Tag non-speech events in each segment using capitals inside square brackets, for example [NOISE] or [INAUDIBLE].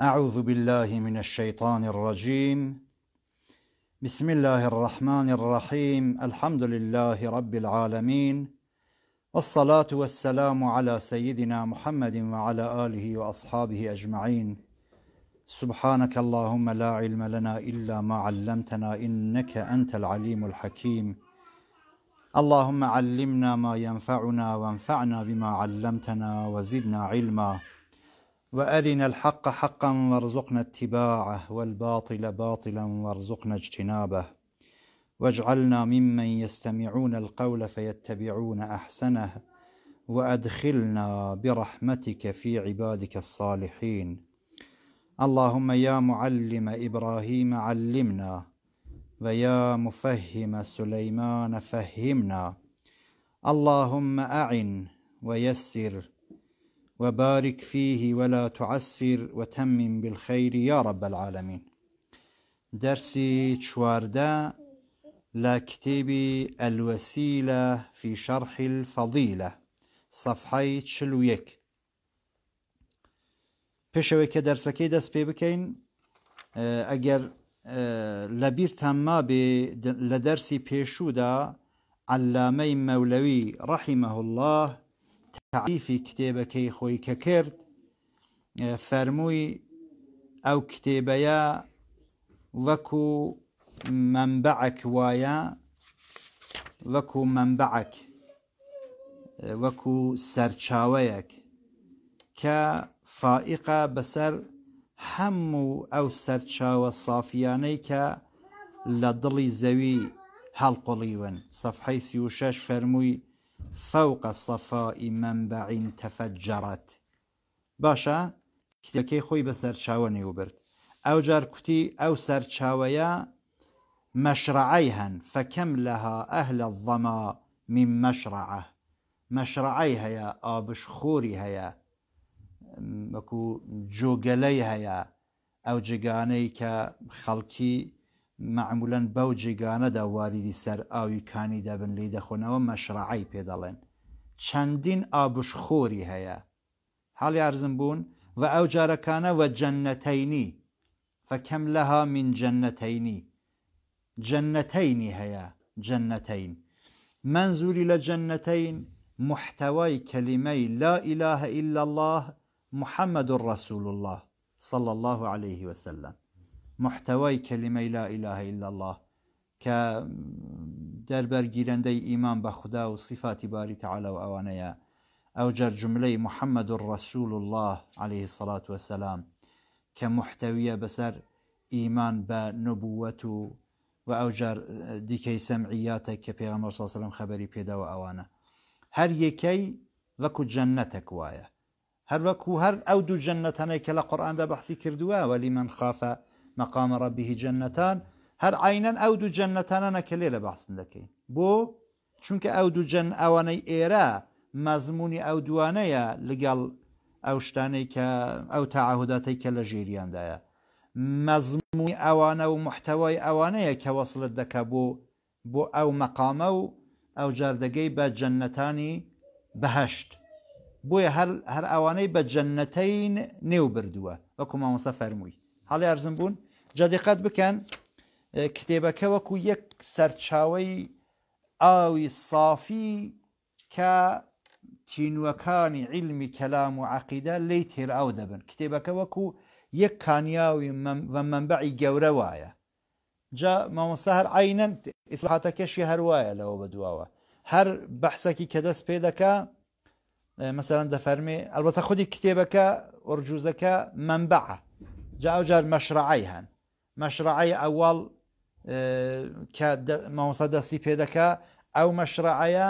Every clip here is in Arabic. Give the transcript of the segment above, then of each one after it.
أعوذ بالله من الشيطان الرجيم بسم الله الرحمن الرحيم الحمد لله رب العالمين والصلاة والسلام على سيدنا محمد وعلى آله وأصحابه أجمعين سبحانك اللهم لا علم لنا إلا ما علمتنا إنك أنت العليم الحكيم اللهم علمنا ما ينفعنا وانفعنا بما علمتنا وزدنا علما وارنا الحق حقا وارزقنا اتباعه والباطل باطلا وارزقنا اجتنابه واجعلنا ممن يستمعون القول فيتبعون احسنه وادخلنا برحمتك في عبادك الصالحين اللهم يا معلم ابراهيم علمنا ويا مفهم سليمان فهمنا اللهم اعن ويسر وبارك فيه ولا تعسر وتمم بالخير يا رب العالمين درسي تشواردا لا كتابي الوسيلة في شرح الفضيلة صفحي تشلويك پێشەوەی کە دەرسەکەی دەست اگر لبير تما لەبیرتان ما بێ لە دەرسی پێشودا علامەی تعریفی کتێبەکەی خۆی کە کرد فەرمووی ئەو کتێبەیە وەکو منبعك وایە وەکو منبعك وەکو سەرچاوەیەک کە فائقە بەسەر هەموو ئەو سەرچاوە سافیانەی کە لە دڵی زەوی هەڵقڵیون سەفحەی سی و شەش فەرمووی فوق الصفاء منبع تفجرت باشا كتي كي خوي بسر شاوة نيوبرت او جار كتي او سر شاويا مشرعيها فكم لها اهل الظما من مشرعه مشرعيها يا ابش خوري هيا مكو جوغليها يا او جيغاني خلقي معمولەن بەو جێگانەدا واریدی سەر ئاوی کانی دەبن و دەخۆنەوە مەشرعی پێدەڵێن آبوش ئابشخۆری هەیە هەڵی ئارزم بون و او جارەکانە و جەنەتەینی فەکەم لها من جەنەتەینی جەنەتەینی هەیە جنتين منزوری لجنتين محتوى كلمي لا اله إلا الله محمد رسول الله صلى الله عليه وسلم محتوای کلمه لا اله الا الله ك دەربەر گیرەندەی ئیمان بە خوددا و صفاتی باری تعاالە و ئەوانەیە ئەو جەر جملەی محەممەد الله عليه الصلاة والسلام کە محتەویە إيمان ئیمان بە نبووەت و و ئەو جار دیکەی الله کە وسلم ساسەلم خەبەری پێداوە ئەوانە هەر یەکەی وەکو جەنەتەک وایە هەر وەکو هەر ئەو دوو جەنەتەنەی کە لە قورآاندا بەحسی کردووە وەلی من خافە مەقام ڕەبیهی جەنەتان هەر عینەن ئەو دوو جەنەتانە نەکە لێ لە باسن دەکەین بۆ چونکە ئەو دوو جەن ئەوانەی ئێرە مەزمموی ئەو دوانەیە لەگەڵ ئەو شتانەی کە ئەو تاعاهداتەی کە لە ژێریاندایە مەزمموی ئەوانە و محتەوای ئەوانەیە کە وەصلت دەکە بۆ بۆ ئەو مەقامە و ئەو جاردەگەی بە جەنەتانی بەهشت بۆیە هەر ئەوانەی بە جەنەتەین نێو بردووە وەکو مامۆسە فەرمووی هەڵی ئەرزم بوون؟ جا دقت بکەن اه، کتێبەکە وەکو یەک سەرچاوی ئاوی صافی کە تینوەکانی عیلمی کەلام و عقیدا لی تێر ئاو دەبن کتێبەکە وەکو یەک کانیاوی منبعی گەورە وایە جا مامۆستا هەر عینەن ئیسحاتەکەشی هەروایە لەوە بەدواوە هەر بەحسەکی کە دەست پێ دەکە اه، مەسەرەن دەفەرمێ ئەلبەتە خودی کتێبەکە ئۆرجوزەکە منبعە جاوجار مەشرعی هەن مەشرعی اول اه، کە مامۆسا دەستی پێدەکە ئەو مەشرعەیە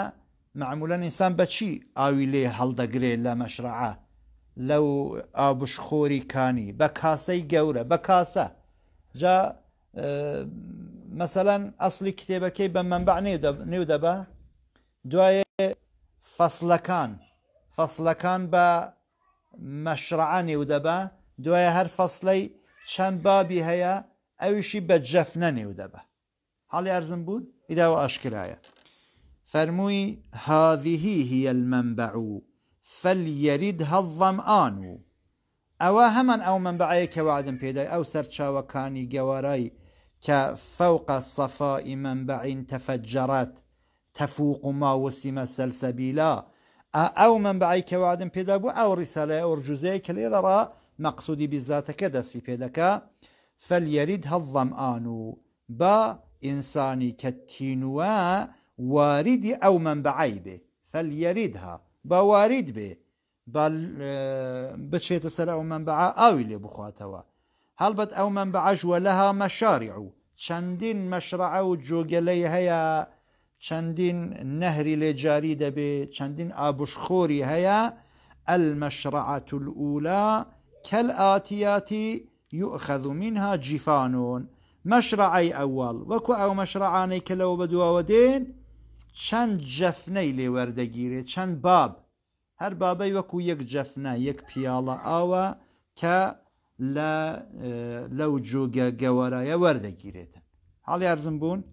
معمولاً ئینسان بەچی ئاوی لێ هەڵدەگرێت لە مەشرعە لەو ئابشخۆری کانی بە کاسەی گەورە بە کاسە جا اه، مەسەەن ئەسلی کتێبەکەی بە منبع نێو دەبە دوایێ فەسلەکان فەسلەکان بە مەشرعانی و دەبە دوایە هەر فەسلەی چەند بابی هەیە ئەویشی بەجەفنە نێودەبە هەڵی ئەرزم بوون اذا هو فەرمووی هاذیهی هیە المەنبع و فەلیەرید هەڵظەمئان و او هەمان ئەو منبعەیە کەوادم پێدای او سەرچاوەکانی وكاني کە كفوق الصفاء منبع تفجرت تفوق ما ماوەسیمە سلسبيلا او منبعی کەوادم پێدا او رساله او ئەو ڕجوزەیە را لێرەڕ مەقصودی بیزاتەکە دەستی پێدەکە فليردها الظمآن با إنساني كالتينوى وارد أو من به فليردها با وارد به بل آه، بچێتە سەر أو منبع ئاوی لێ بخواتەوە هل ئەو أو وە لەها مەشاریع مشارع چەندین مەشرعە و جۆگەلەی هەیە چەندین نەهری لێجاری دەبێ چەندین ئابشخۆری هيا المشرعة الأولى کەل يؤخذ منها جفان مشرعي أول وكو أو مشرعاني كلو بدوا ودين چند لي وردة جيري چند باب هر بابي وكو يك جفنا يك پیاڵە آوا کە لا اه، لو جوگە گەوەرایە يا وردة یارزم بوون ئەل بون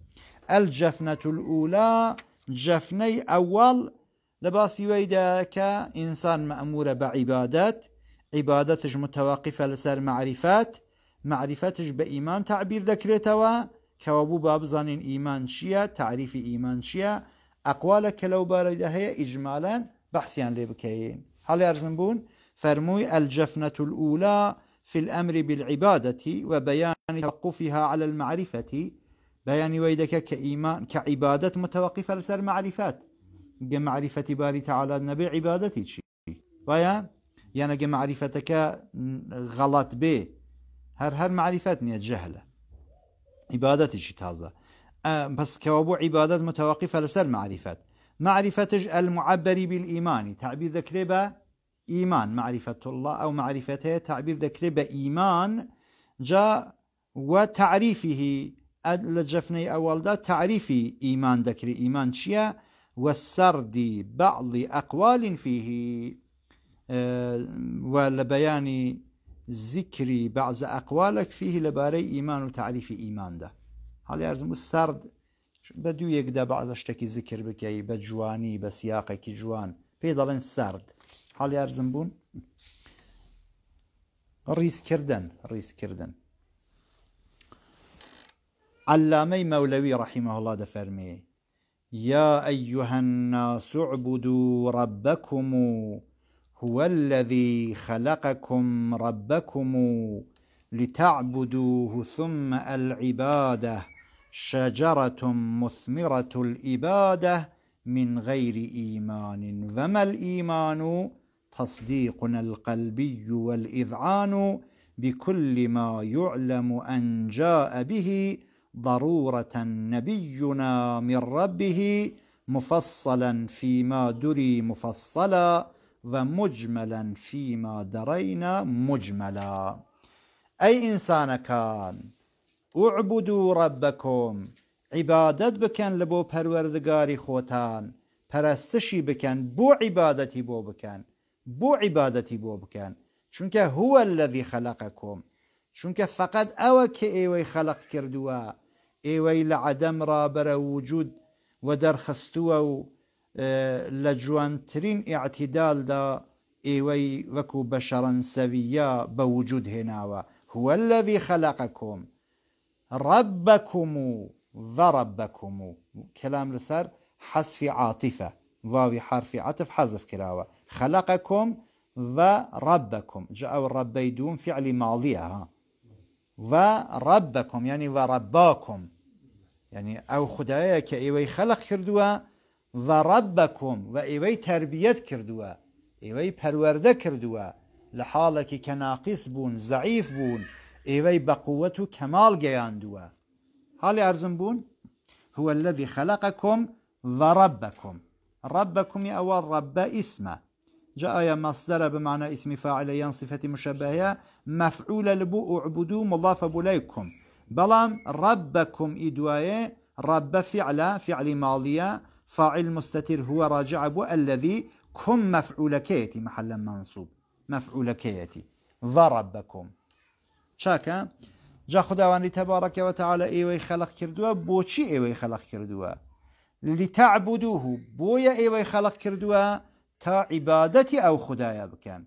الجفنة الأولى جفني أول لباسي ويدا ئینسان مەمورە بە عبادتش متواقفة لسر معرفات معرفتش بإيمان تعبير ذكرتها كوابو کەوا إيمان با تعريف إيمان چییە تعریفی ئیمان چییە هي إجمالا لەو لبكين هل ئیجمالەن بەحسیان لێ بکەین الأولى في الأمر بالعبادة وبيان توقفها على المعرفة بيان ويدك كإيمان كعبادة متوقفة لسر معرفات معرفة باري تعالى النبي عبادتي شيء ويا يعني جم معرفتك غلط به هر هر معرفت نية جهلة عبادتش تازة أه، بس كوابو عبادات متوقفة لسر معرفت معرفتج المعبر بالإيمان تعبير ذكره با إيمان معرفة الله أو معرفته تعبير ذكره بإيمان جاء وتعريفه لجفني أول دا تعريف إيمان ذكر إيمان شيا والسرد بعض أقوال فيه آه، و لە بەیانی زیکری اقوالك ئەقوالك فيه لەبارەی ئیمان و تعریفی ئیماندا هەڵیارزم سرد بە دوویەکدا بەعزە شتێکی زیکر بکەی بە يعني جوانی بە سیاقێکی جوان بون ريس كردن ريس كردن علامي مولوي رحمه الله دفرمي يا أيها الناس اعبدوا ربكم هو الذي خلقكم ربكم لتعبدوه ثم العباده شجره مثمره الاباده من غير ايمان وما الايمان تصديقنا القلبي والاذعان بكل ما يعلم ان جاء به ضروره نبينا من ربه مفصلا فيما دري مفصلا ومجملا فيما درينا مجملا أي إنسان كان اعبدوا ربكم عبادت بكن لبو پروردگاري خوتان پرستشي بكن بو عبادتي بو بكن بو عبادتي بو بكن چونکە هو الذي خلقكم چونکە فقط ئەوە کە ئێوەی خەلق کردووە ئێوەی رابر عدەم وجود و و لە جوانترین اعتدال دا وەکو وكو بشرا سويا بوجود هێناوە هو الذي خلقكم ربكم ضربكم كلام لسر حذف عاطفة واوي حرف عطف حذف كلاوة خلقكم وربكم جاء الرب يدوم فعل ماضيها وربكم يعني ورباكم يعني او خدايا كايوي خلق كردوا ضربكم و ئێوەی تربیت کردووە ئێوەی پرورده کردووە لە حاڵێکی کە ناقیس بوون زعیف بوون ئێوەی بەقووەت و کەمال گەیاندووە حاڵی ئەرزم بوون هو الذي خلقكم ضربكم ربكم أول رب اسمه جاء آية مصدر بمعنى اسم فاعل ين صفة مشبهة مفعول لبو اعبدو مضاف بليكم بلام ربكم إدواية رب فعل فعل ماضية فاعل مستتر هو راجع بو الذي كم مفعول كيتي محل منصوب مفعول كيتي ضربكم شاكا جا خداواني تبارك وتعالى ئێوەی خەلق کردووە بوشي ئێوەی خەلق کردووە لتعبدوه بويا ايوي خلق كردوا تا عبادتي او خدايا بكان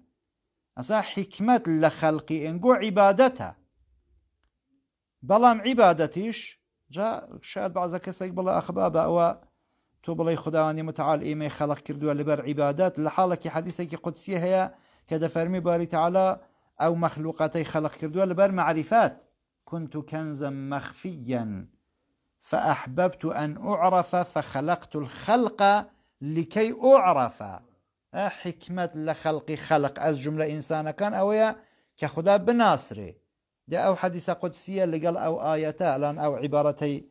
ئەسا حکمت لخلقي انقو ئەنگۆ بلام عبادتيش جا شاد بعض کەسێک بڵە ئەخبا بە تو بلاي خداوانی متعال خلق خەڵق لبر عبادات لحالة كي حديثة كي قدسية هەیە كده فرمي باري تعالى او مخلوقاتي خلق کردووە لبر معرفات كنت كنزا مخفيا فأحببت أن أعرف فخلقت الخلق لكي أعرف حكمة لخلق خلق أز جملة إنسان كان أويا كخدا بناصري دي أو حديث قدسية لقل أو آيتا لان أو عبارتي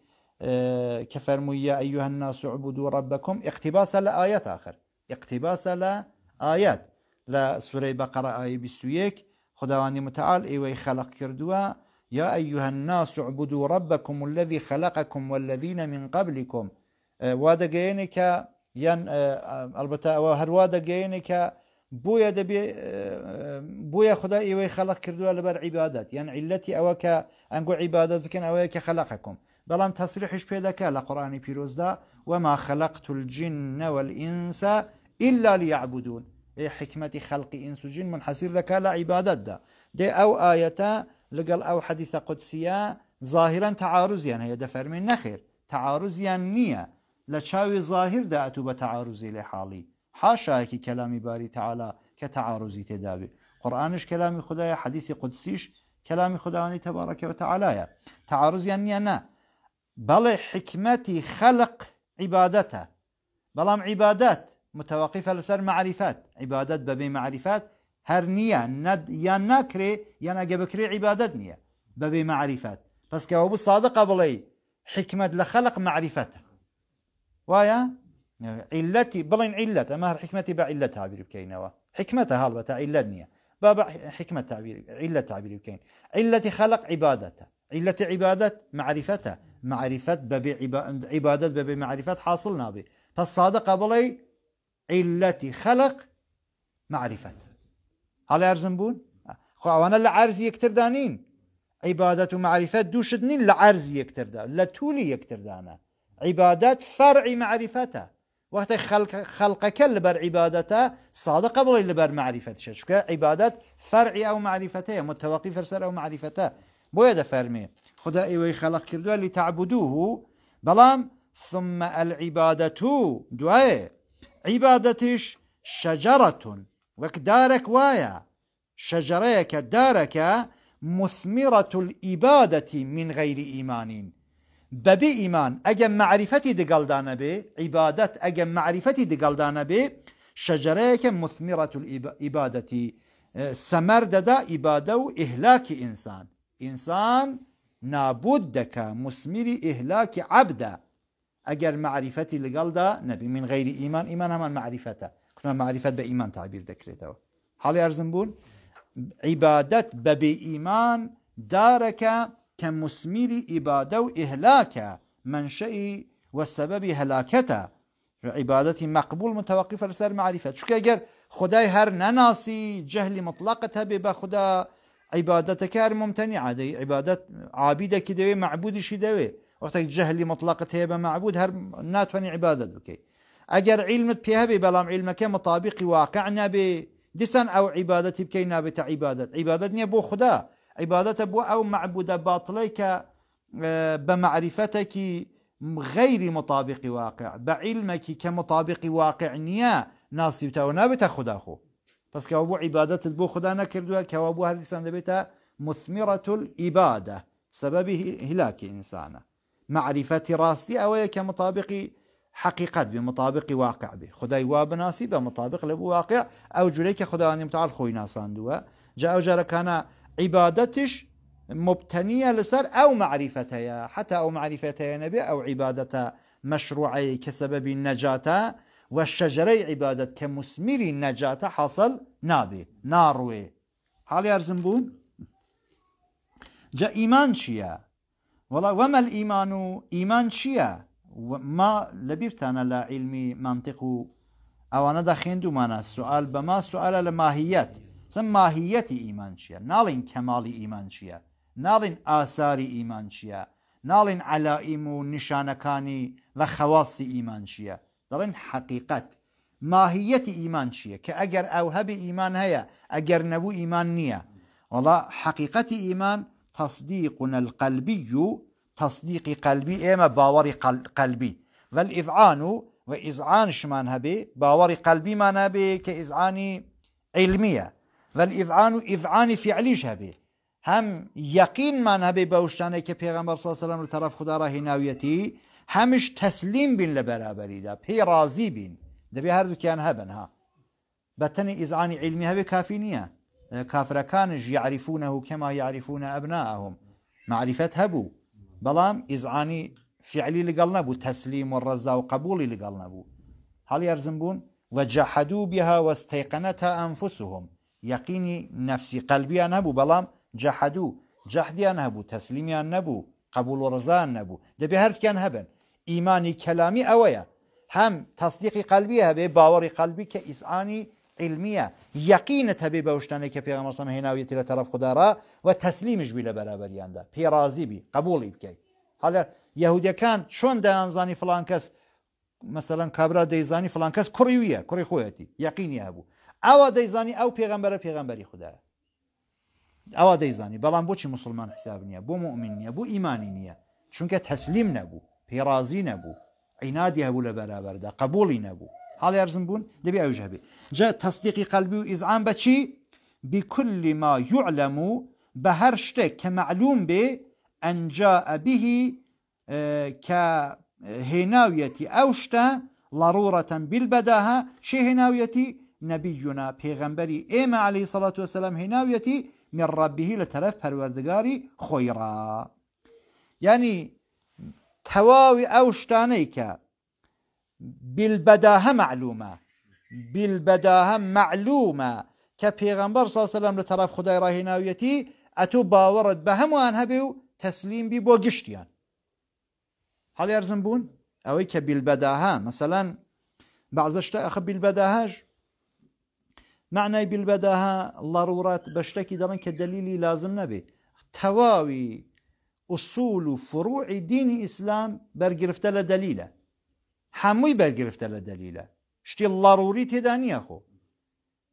كفرموا يا أيها الناس اعبدوا ربكم اقتباس لآيات آخر اقتباس لآيات لسورة بقرة آية بسويك خداواني متعال إيوي خلق كردوا يا أيها الناس اعبدوا ربكم الذي خلقكم والذين من قبلكم وادا ك ين البتا وهر وادا ك بويا دبي بويا خدا إيوي خلق كردوا لبر عبادات يعني علتي أوك أنقو عبادات بكن أو خلقكم تصريحش بيدك على لە بيروز دا وما خلقت الجن والإنس إلا ليعبدون حكمة خلق إنس ئینسوجین من حەسیر دەکا لە عیباەتدا دێ ئەو او لەگەڵ ئەو حەدیسە قوتسیە ظاهرن تەعاروزیان هەیە دەفەرمین نەخێر تەعاروزیان نییە نية چاوی ظاهر دا أتوب تەعاروزی لحالي حاشا كي كلامي باري تعالى کە تەعاروزی قرآنش كلامي خدايا حديث قدسيش كلامي کەلامی تبارك وتعالى تەعاالایە تەعاروزیان نییە نا بل حكمتي خلق عبادتها بەڵام عبادات متەواقیفە لسر معرفات عبادات بەبێ معرفات هەر نییە یان ناکرێ یان ئەگە بکرێ عیبادت نییە بەبێ معریفات پسکەوە بوو سادقە بڵێ حکمت لە خەلق معریفەتە وایە عیلەتی بڵین ما ئەمە هەر حکمەتی بە عیلە تابیر بکەینەوە حکمەتە هەڵبەتە باب حكمة تعبير علة تعبير كين علتي خلق عبادته علة عبادات معرفته معرفة ببي عبادة ببي معرفة حاصل نابي فالصادق أبلي علة خلق معرفة هل يرزن بون خوانا لعرز يكتر دانين عبادة معرفة دوش دنين لعرز يكتر دان لتولي يكتر دانا عبادة فرع معرفته وقت خلق خلقك لبر عبادته صادق قبل بر معرفته شكا عبادات فرعي او معرفته متوقف سر او معرفته بۆیە فرمي خدا ايوي خلق کردووە اللي تعبدوه بلام ثم العیبادەت اه، و دوایێ عیبادەتیش شەجارەتون وەک دارك وایە مثمرة الإبادة من غير إيمان ببي إيمان أجم معرفتي دقلدان بي عبادة أجم معرفتي دقلدان بي شجريك مثمرة الإبادة سمر إبادة وإهلاك إنسان إنسان نابد كمسمر إهلاك عبدا أجر معرفتي لقلدا نبي من غير إيمان إيمان هم معرفته كنا معرفت بإيمان تعبير ذكرته هل يرزم بول عبادة ببي إيمان دارك كمسمير إبادة وإهلاك منشئ والسبب هلاكته عبادتي مقبول متوقفة لسر معرفة شو كأجر خداي هر نناسي جهل مطلقته ببا كار ممتنعة دي عابدة عابدك معبود معبودش دوي وقتك جهلي مطلقة هي بمعبود هر ناتوني عبادة بكي أجر علمت فيها بلام علمك مطابق واقعنا ب دسن او عبادتي بكي بتاع عبادت عبادتني بو خدا عبادة بو او معبود باطليك بمعرفتك غير مطابق واقع بعلمك اه، كمطابق واقع نيا ناصي بتاو نابتا خدا خو بس كوابو عبادة البو خدا نكردوا كوابو بۆ هەردیسان دەبێتە مثمرة ئیبادە سەبەبی هلاکی ئینسانە معرفة راستي أو کە مطابقی حقیقت بمطابق واقع به خداي وا بناسی بە مطابق واقع أو جريك کە خداوانی متعال خۆی ناساندووە جا ئەو جارەکانە عبادتش مبتنية لسر أو معرفتها حتى أو معرفتها نبي أو عبادتها مشروعي كسبب النجاة والشجرة عبادت كمسمر النجاة حصل نابي ناروي حال ارزم بون جا إيمان شيا والله وما الإيمان إيمان شيا ما لبيرتانا لا علمي منطق أوانا دخندو مانا سؤال بما سؤال لماهيات سم ماهيتي إيمان شيا نالين كمالي إيمان شيا نالين آثاري إيمان شيا نالين علائم و نشانەکانی و خەواسی دەڵێن حقیقت ماهية إيمان شيء كأجر أو ئەو إيمان هيا أجر نبو إيمان نيا والله حقيقة إيمان تصديقنا القلبي تصديق قلبي إما باور قلبي والإذعان وإذعان شمان هبي باور قلبي ما نبي كإذعاني علمية والإذعان إذعان فعلي هبي هم يقين ما نبي بوشتانه كبيغمبر صلى الله عليه وسلم لطرف خدا راهي ناويتي تسليم تەسلیم بین لە بي رازي رازی دبي دەبێ هەردووکیان هەبن ها بەتەنی ئیزعانی علمي هەبێ کافی نییە کافرەکانش یاریفونە و کەما یاریفونە ئەبناهم معریفەت هەبوو بەڵام ئیزعانی فعلی لەگەڵ نەبوو تەسلیم و ڕەزا و قبولی لەگەڵ نەبوو هەڵی ئەرزم وجحدوا بها واستيقنتها أنفسهم يقيني نفسي قلبي أنا بو بلام جحدوا جحدي أنا بو تسليمي أنا بو قبول رضا نبو دبي هرت كان هبن ئیمانی کەلامی ئەوەیە هەم تەصدیقی قەلبی هەبێ باوەڕی قەلبی کە ئیسعانی علمیە یەقینت هەبێ بە شتانێک کە پێغەمەسەمە هێناویەتی لە تەرەف خوددارا و تەسلیمیشبی لە بەرابەریاندا پێڕازیبی قبولی بکەیت حالە یهودەکان چۆن دایانزانی فلان کەس مثلەن کابرا دەیزانی فلان کەس کوڕی ویە کوڕی خۆەتی یەقینی هەبوو ئەوە دەیزانی ئەو پێغمبەرە پێغمبەری خدایە ئەوە دەیزانی بەڵام بۆچی مسلمان حساب نییە بۆ مؤمن نیە بۆ ئیمانی نییە چونکە تەسلیم نەبوو پیرازی نبو عینادی هبو لبرا بەرابەردا قبولی نبو هەڵی ئەرزم بون دبی ئەوژە بێ جا تصدیق قلبی و ئیزعام بەچی بیکلی ما یعلم و بە هەر شتێک کە معلوم بێ ئەنجا ئەبیهی اه، کە هێناویەتی ئەو شتە لەڕورەتەن بیلبەداها شێ هێناویەتی نەبییونا پێغەمبەری ئێمە علی سەڵات وسلام هێناویەتی من ربه لە تەرەف پەروەردگاری خۆیڕا تواوي ئەو شتانەی کە بیلبەداهە معلومە بیلبەداهە معلومە کە پێغەمبەر ساسەلام لە تەرەف خدای ڕاهێناویەتی ئەتو باوەڕت بە هەمووان هەبێ و تەسلیمبی بۆ گشتیان هل یارزم بون؟ ئەوەی کە بیلبەداها مەسەلاەن بەعزە شتە ئەخە بیلبەداهاش معنای بیلبەداها لەڕورات بە شتێکی دەڵن لازم نبي تواوي اصول و فروع دين إسلام بەرگرفتە لە دەلیلە هەمووی بەرگرفتە لە دەلیلە شتی لاڕوری تێدا نییە خۆ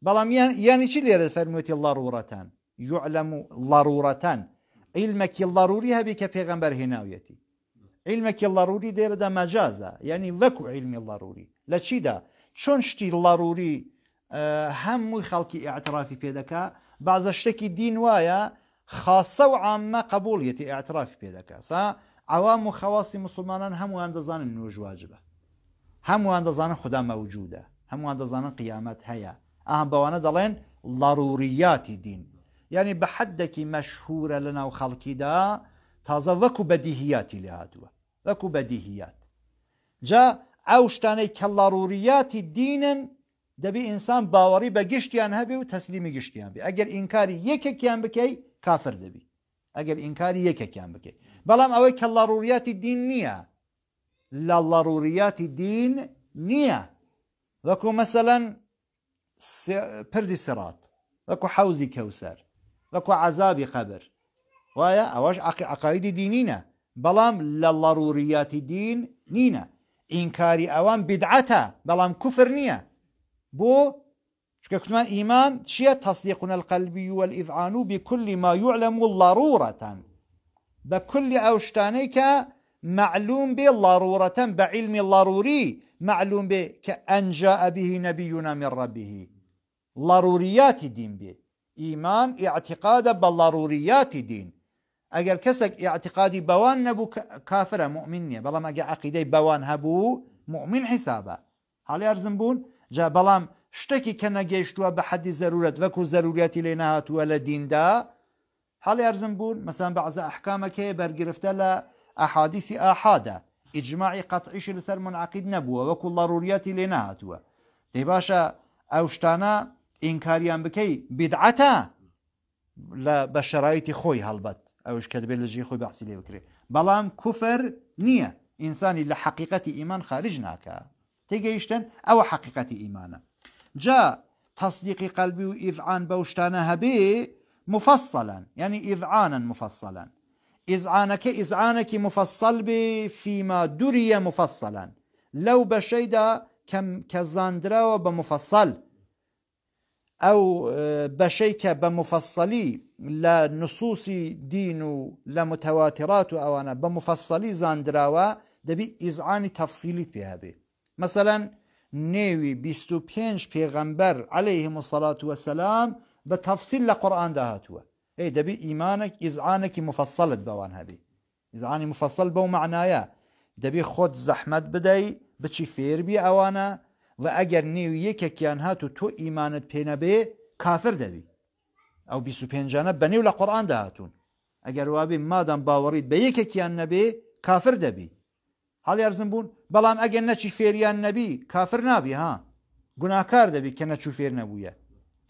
يعني یانی چی لێرە فەرموتی لاڕورەتان یعلم و لاڕورەتان عیلمەکی لاڕوری هناويتي علمك الضروري هێناویەتی دا لاڕوری يعني مەجازە یعنی الضروري لا لاڕوری دا چیدا شتي شتی لاڕوری خلقي اعترافي ئاعترافی پێدەکا بعض شتێکی دین وایە خاصە و عامە قبولەتی ئاعترافی پێدەکەسا ئەوام و خەواسی مسلمانان هەمووان دەزانن نوێژواجبە هەمووان دەزانن خوددا مەوجودە هەمووان دەزانن قیامەت هەیە ئاهام بەوانە دەڵێن لەڕوریاتی دین یعنی بە حەدەکی مەشهورە لە ناو خەڵکیدا تازە وەکو بەدیهیاتی لێ هاتووە وەکو بەدیهیات جا ئەو شتانەی کە لەڕوریاتی دینن دەبی ئینسان باوەڕی بە گشتیان هەبێ و تەسلیمی گشتیان بێ ئەگەر ئینکاری یەکێکیان بکەی کافر دەبی ئەگەر ئینکاری یەکێکیان بکەیت بەڵام ئەوەی کە لەڕوریاتی دین نییە لە لەڕوریاتی دین نییە وەکو مەسەەن پردی سرات وەکو حوزی کەوسەر وەکو عذابی قەبر وایە ئەوەش عقاعقاایدی دینینە بەڵام لە لەڕوریاتی دین نینە اوان بدعتا بدعەتە بەڵام کوفر نییە بۆ Çünkü hükmen iman şiye tasdikunel kalbi vel iz'anu bi kulli ma yu'lemu larureten. Ve kulli evştaneke ma'lum bi larureten be ilmi laruri ma'lum bi ke enca'a bihi nebiyyuna min rabbihi. Laruriyati din bi. İman i'tikada be laruriyati din. اگر کەسێک اعتقادی بەوان نەبوو کافرە مؤمن نیە بەڵام ئەگە عقیدەی بەوان هەبوو مؤمن حیسابە حاڵی ئەرزم بوون جا بەڵام شتێکی کە نەگەیشتووە بە حەدی وكو وەکو لنا هاتو نهاتووە لە دیندا حاڵی ئەرزم مثلا مەسان أحكامك ئەحکامەکەی بەرگرفتە لە ئەحادیسی ئاحادا ئیجمماعی قەتعیشی لەسەر منعقید نەبووە وەکو لەڕوریەتی لێ نهاتووە دەی باشە ئەو شتانە ئینکاریان بکەی بدعەتە لە بە شرایتی خۆی هەڵبەت ئەوش کە دەبێت لەژی خۆی باسی لێ بکرێت بەڵام کوفر نییە ئینسانی لە حقیقەتی ئیمان خارج ناکە جاء تصديق قلبي وإذعان بوشتانها به مفصلا يعني إذعانا مفصلا إذعانك إذعانك مفصل به فيما دري مفصلا لو بشيدا كم كزاندرا وبمفصل او آه، بشيك بمفصلي لا نصوص دين لا متواترات او انا بمفصلي زاندراوا دبي اذعان تفصيلي فيها بي مثلا نێوی 25 پێغەمبەر عليه مسلات وسلام بە تەفسیل لە قورآاندا هاتووە ئەی دەبی ئیمانك ئیزعانێکی مفەسەلت بەوان هەبی زانی مفەسەل بەو معنایە دەبی خۆت زەحمت بدەی بچی فێربی ئەوانە و ئەگەر نێوی یەکێکیان هات و تۆ ئیمانت پێنەبێ کافر دەبی ئەو 25جانە بەنێو لە قورآاندا هاتوون ئەگەر وابێ مادام باوەڕیت بە یەکێکیان نەبێ کافر دەبی هەڵیارزم بوون بەڵام ئەگەن نەچی فێریان نەبی کافر نابی ها گوناکار دەبی کە نەچوو فێر نەبووە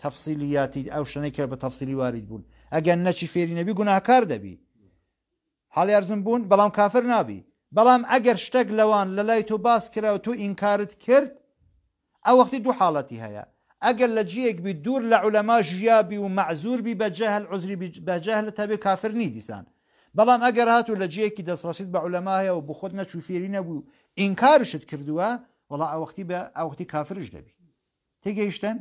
تەفسیلیاتی ئەو شنێک بە تەفسیلی وارید بوون ئەگەن نەچی فێری نەبی گوناکار دەبی هەڵیارزم بوون بەڵام کافر نابی بەڵام ئەگەر شتێک لەوان لە لای تۆ باس کراوە تۆ ئینکارت کرد ئەو وەختی دوو حاڵەتی هەیە ئەگەر لە جیەکبی دوور لە عولەما ژیابی و مەعزوربی بەجهل عزری بەجهل لە تەبێ کافر نی دیسان بەڵام ئەگەر هاتوو لە جەیەکی دەسڕسیت بە عولەمایە و بخۆت نەچوفێری نەبوو ئینکارشت کردووە وڵا ئەوەختی بە ئەوختی کافرش دەبی تێگەیشتن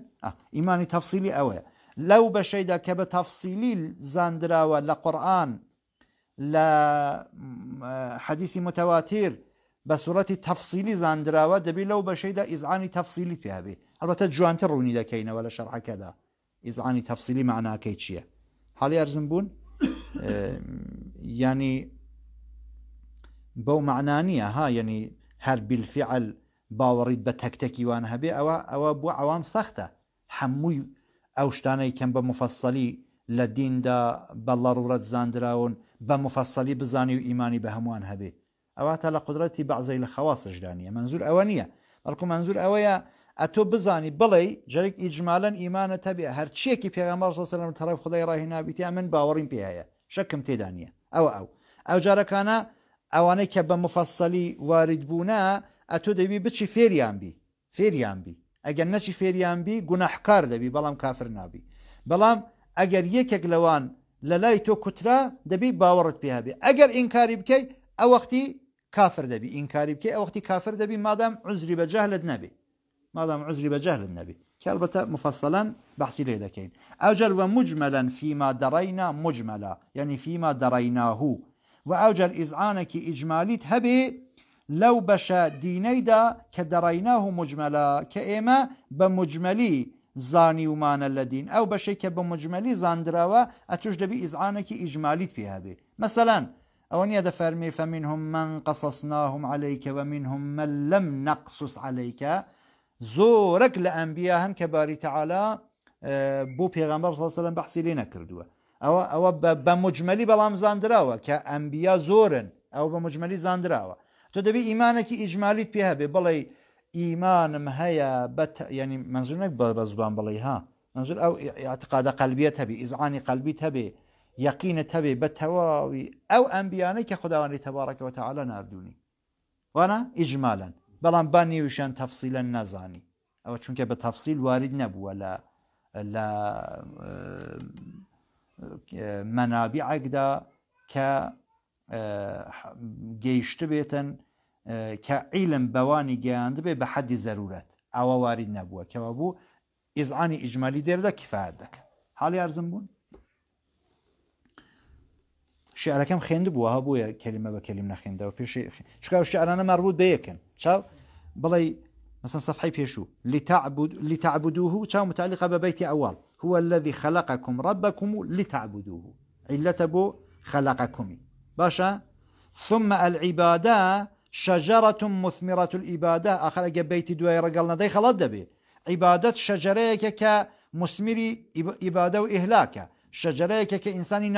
ئیمانی تەفسیلی ئەوەیە لەو بەشەیدا کە بە تەفسیلی زاندراوە لە قورآن لە حەدیسی متەواتیر بە سوەتی تەفسیلی زاندراوە دەبی لەو بەشەیدا ئیزعانی تەفسیلی پیاابێ هەڵەتە جوانتە ڕوونی دەکەینەوە لە شەرحەکەدا ئیزعانی تەفسیلی معناکەی چییە؟ حاڵی ئەرزم بوون؟ [COUGHS] يعني بو معنانية ها يعني هل بالفعل باوريد بتكتكي وانا هبي او او بو عوام سختة حموي او شتاني كان بمفصلي لدين دا بالضرورة زاندراون بمفصلي بزاني وإيماني بهموان هبي او تلا قدرتي بعضي الخواص جدانية منزول اوانية بلكم منزول اوية اتو بزاني بلي جريك اجمالا ايمان تبي هرشيكي في صلى الله عليه وسلم ترى خداي راهي نابتي من باورين بيها شكم تيدانية ئەوە ئەو ئەو جارەکانە ئەوانەی کە بە مفەسەلی وارد بوونا ئەتۆ دەبی بچی فێریان بی فێریان بی ئەگەر نەچی فێریان بی گونەحکار دەبی بەڵام کافر نابی بەڵام ئەگەر یەکێک لەوان لە لای تۆ کوترا دەبی باوەڕت پێهابێ ئەگەر ئینکاری بکەی ئەو وەختی کافر دەبی ئینکاری بکەی ئەو وەختی کافر دەبی مادام عزری بە جاهلت نەبی مادام عزری بە جاهلت نەبی كالبته مفصلا بحثي لي دكين اجل ومجملا فيما درينا مجملا يعني فيما دريناه واجل إزعانك إجمالي هبي لو بشا دينيدا كدريناه مجملا كإما بمجملي زاني ومان الذين أو بشي بمجملي زاندراوا أتجد بإزعانك إجمالي فيها بي مثلا أولي هذا فرمي فمنهم من قصصناهم عليك ومنهم من لم نقصص عليك زۆرەك لە ئەمبیا هەن کە باری تەعالا اه، بۆ پێغەمبەر سەڵسەلم بەحسی لێ نەکردووە ئەوە ئەوە بە مجمەلی بەڵام زاندراوە کە ئەمبیا زۆرن ئەو بە مجمەلی زاندراوە تۆ دەبی ئیمانێکی ئیجمالیت پێ هەبێ بڵێ ئیمانم هەیە ینی منزونێک بە زبان بڵێ ها منزور ئەو اعتقادە قەلبیت هەبی ئیزعانی قەلبیت هەبێ یەقینت هەبێ بە تەواوی ئەو ئەمبیانەی کە خداوانی تەبارەکەەوە تەعاالە نردونی وانە بەڵام با نێویشان تەفسیلە نەزانی ئەوە چونکە بە تەفسیل وارد نەبووە لە لە مەنابی عێکدا کە گەیشتە بێتن کە عیلم بەوانی گەیاند بێ بە حەدی زەرورەت ئەوە وارد نەبووە کەەوە بوو ئیزعانی ئیجمالی دێردا کیفاات دەکە حاڵی یارزم بوون شعرەکەم خوێند بووە بووە کلمە بە کلیم نەخێندەوە پێش شکا شعرانە مەڕبوو بەیەکن چاو بلي مثلا صفحي بيشو لتعبد لتعبدوه تشا متعلقه ببيت اول هو الذي خلقكم ربكم لتعبدوه علة بو خلقكم باشا ثم العباده شجره مثمره الاباده اخر بيت دوي قالنا دي خلط دبي عباده شجره ك مثمري اباده وإهلاك شجره ك انسان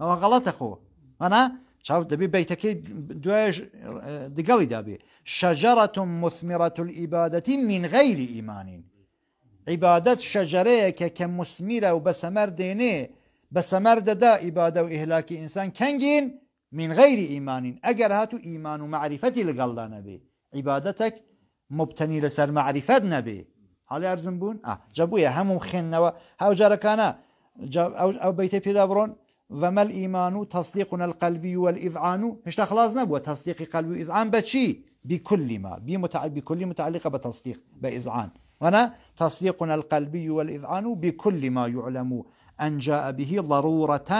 او غلط اخو انا شاو دبي بيتك دواج اه، دقالي دابي شجرة مثمرة الإبادة من غير إيمان عبادة شجرة كمثمرة وبسمر ديني بسمر دا إبادة وإهلاك إنسان كنجين من غير إيمان أجر هاتو إيمان ومعرفة لقال و عبادتك مبتني معریفەتی لەگەڵدا نەبێ هل مبتنی بون؟ آه نەبێ همو ئەرزم بوون ئەجببووە هەموو خوێندنەوە أو بيتي بیتە وما الإيمان تصديقنا القلبي والإذعان مش تخلصنا بو تصديق قلبي وإذعان بشي بكل ما بمتعلق بكل متعلقة بتصديق بإذعان وانا تصديقنا القلبي والإذعان بكل ما يعلم أن جاء به ضرورة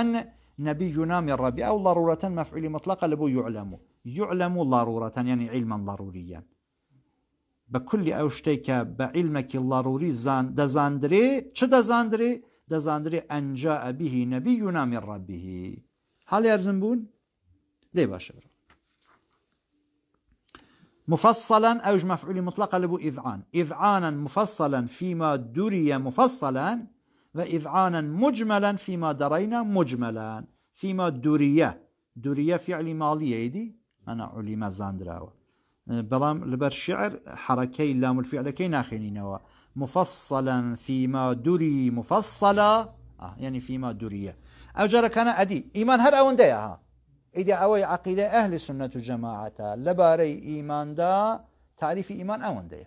نبينا من ربي أو ضرورة مفعول مطلقة لبو يعلم يعلم ضرورة يعني علما ضروريا بكل أوشتيك بعلمك الضروري زان دزاندري چه دزاندري دزاندري أن جاء به نبينا من ربه هل يرزن بون؟ لێ باشە مفصلا أو مفعول مطلقا لبو إذعان إذعانا مفصلا فيما دري مفصلا وإذعانا مجملا فيما درينا مجملا فيما دري دري فعل ماضي يدي أنا علم زاندرا بلام لبر شعر حركي لام الفعل ناخيني نوا مفصلا فيما دري مفصلا آه يعني فيما دري او جرى كان ادي ايمان هر اون ها ايدي اوي عقيده اهل سنه جماعة لباري ايمان دا تعريف ايمان اون ديا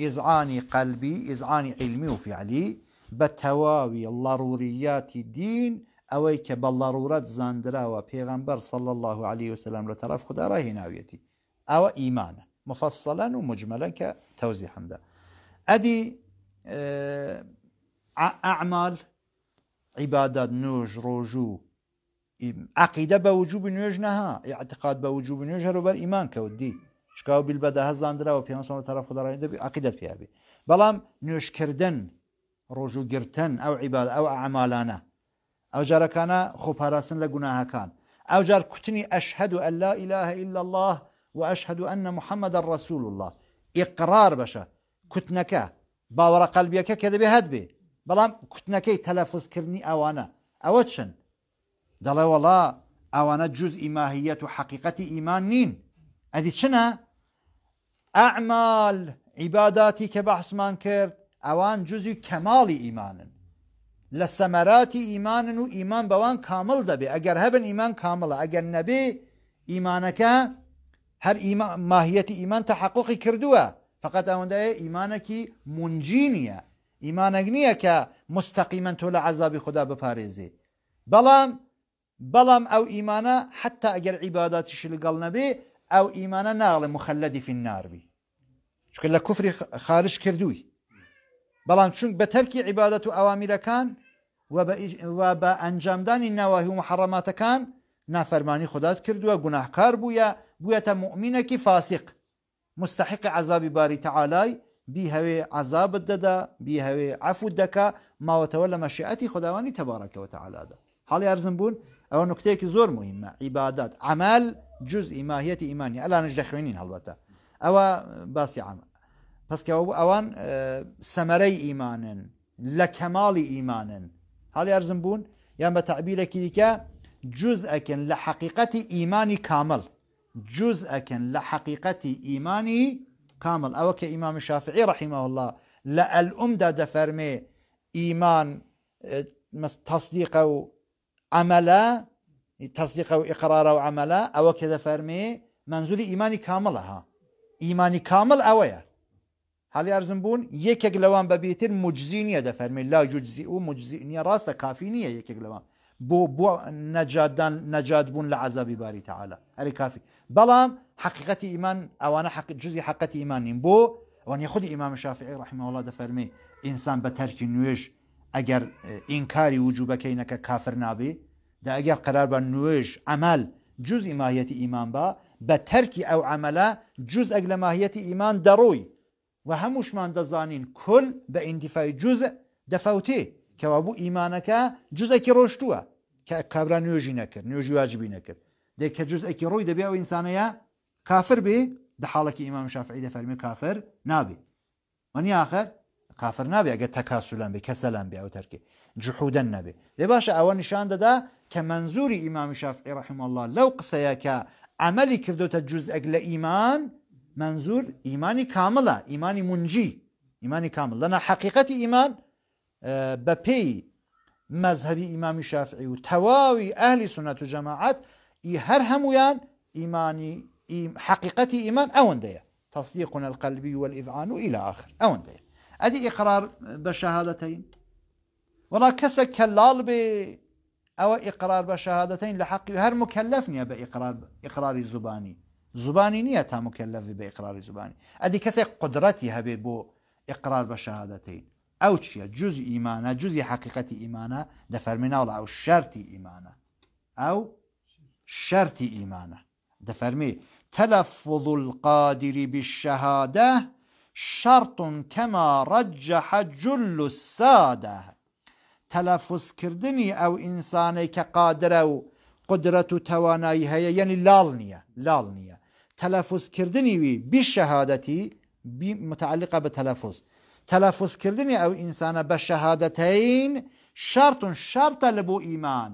ازعاني قلبي ازعاني علمي وفعلي بتواوي ضروريات الدين اوي كبالضرورات زاندرا وبيغمبر صلى الله عليه وسلم لطرف خدا راهي ناويتي او ايمان مفصلا ومجملا كتوزيع هذا ادي آه، اعمال عبادات نوج روجو عقيده بوجوب نوج نها اعتقاد بوجوب نوج هر بر ايمان كودي شكاو بالبدا هزاندرا و پیان سنو طرف خدا رايده عقيدت فيها بي بلام نوش كردن روجو گرتن او عباد او اعمالانا او جار كانا خو پاراسن لگناه كان او جار كتني اشهد ان لا اله الا الله واشهد ان محمد رسول الله اقرار بشه كتنكا باور قلبيك كذا بهد بي بلام كتنكي تلفظ كرني اوانا اوتشن دلا والله اوانا جزء ماهية حقيقة ايمان نين ادي شنا اعمال عباداتي كبحث مانكر اوان جزء كمال ايمان لسمرات ايمان و ايمان بوان كامل دبي اگر هبن ايمان كامل اگر نبي ايمانكا هر ايمان ماهية ايمان تحقق كردوه فقط ئەوەندەیە ئیمانەکی منجی نییە ئیمانەک نییە کە مستەقیمەن تۆ لە عذابی خدا بپارێزێ بەڵام بەڵام ئەو ئیمانە حتا ئەگەر عیباداتیش لەگەڵ نەبێ ئەو ئیمانە ناڵێ مخەلدی فینناروی چکە لە کوفری خارش کردووی بەڵام چونک بە تەرکی عیبادەت و ئەوامیرەکان و بە ئەنجامدانی ناواهی و محەڕەماتەکان نافەرمانی خوددات کردووە گوناهکار بووە بووەتە مؤمینەکی فاسق مستحق عذاب باری تعالی بی هوی عذاب ددا بی هوی عفو دکا ما وتولى مشیعتی خداوانی تبارک و تعالی دا حالی ارزم بون او نکته که زور مهمه عبادات عمل جزء ماهیت ایمانی الان جخوینین البته او باسی عمل پس که اوان سمره ایمانن لكمال ایمانن حالی ارزم بون یان يعني بتعبیرکی دیکه جزء لحقیقت ایمانی کامل جزء كان لحقيقة إيماني كامل أو كإمام الشافعي رحمه الله لا الأمدة دفرمي إيمان اه، تصديقه عملا تصديقه وإقراره عملا أو كذا فرمي منزول إيماني ها إيماني كامل أويا هل يرزمون يك جلوان ببيت ببيتر مجزينية دفرمي لا يجزئو مجزئنية راسة كافينية يك جلوان بو بو نجادان نجاد بون لعذاب باري تعالى هل كافي بەڵام حقیقەتی ئیمان ئەوانە حق جزی حقەتی ایمانین بۆ ئەوان خودی ئیمام شافعی ڕحمەوەڵا دەفەرمێ ئینسان بە تەرکی نوێژ ئەگەر ئینکاری وجوبەکەینەکە کافر نابێ دا ئەگەر قرار بە نوێژ ئەمال جز ئیماهەتی ئیمان با بە تەرکی ئەو ئەمەلا جز ئەگ لە ماهەتی ئیمان دەڕۆی و هەمووشمان دەزانین کل بە ئیندیفای جز دەفەوتێ کەوا بوو ئیمانەکە جزەکی ڕۆشتووە کە کابرا نوێژی نەکرد نوێژی واجبی نەکرد دیک انسانیا کافر بی د کافر کی امام شافعی د فرمی کافر نابی من آخر کافر نابی اگر تکاسلن بی کسلن بی او ترکی جحودا نابی دی باشه أول نشان که منظور امام شافعی رحمه الله لو قسیک عملی تا جزء ایمان منظور ایمانی كاملة ایمانی منجی ایمانی کامل لنا حقيقة مذهبی امام شافعی و تواوی اهل سنت و جماعت ئی هەر إيماني حقيقة إيمان أون ئەوەندەیە تصديقنا القلبي والإذعان إلى آخر أون دي أدي إقرار بشهادتين ولا كسا كلال ب أو إقرار بشهادتين لحق هر مكلفني بإقرار إقرار زباني زباني تا مكلف بإقرار زباني أدي كسا قدرتي هبي بو إقرار بشهادتين أو تشيا جزء إيمانا جزء حقيقة إيمانا دفرمنا ولا أو شرط إيمانا أو شرط إيمانه دفرمي تلفظ القادر بالشهادة شرط كما رجح جل السادة تلفظ كردني أو إنساني كقادر أو قدرة توانایی هي یعنی يعني لاڵ نییە لاڵ نییە تەلەفوزکردنی وی بیشەهادەتی متعلقە بە تەلەفوز تلفظ ئەو او بە شەهادەتەین شارتون شرط لە بۆ ئیمان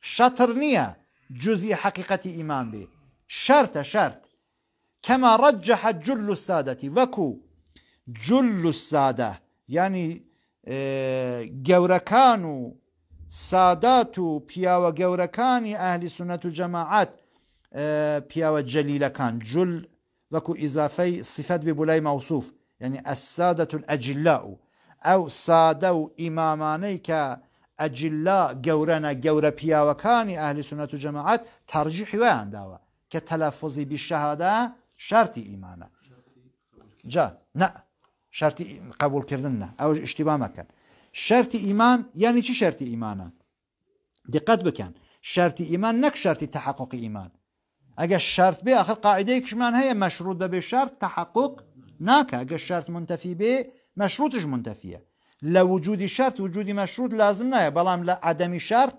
شطر نية جزي حقيقة إيمان به شرط شرط كما رجح جل السادة وكو جل السادة يعني جوركانو آه، سادات بيا وجوركان أهل سنة الجماعة آه، بيا وجليل كان جل وكو إضافي صفة ببلاي موصوف يعني السادة الأجلاء أو سادة إمامانيك إمامانيك ئەجللا گەورەنە گەورە پیاوەکانی ئاهلی سنەت و جەماعات تەرجی حیوایان داوە کە تەلەفۆزی بیشەهادا شارتی ئیمانە جا نە شارتی قبولکردن نە ئەوش شتیبا مەکەن شارتی ئیمان یعنی چی شارتی ئیمانە دقت بکەن شارتی ئیمان نەک شارتی تحققی ئیمان ئەگە شارت بێ آخر قاعدەیەکشمان هەیە مەشروط بەبێ شارت تحقق ناکە ئەگە شارت منتەفی بێ مەشروطش منتەفیە لە وجودی شرط وجودی مەشروط لازم نایە بەڵام لە عدەمی شرط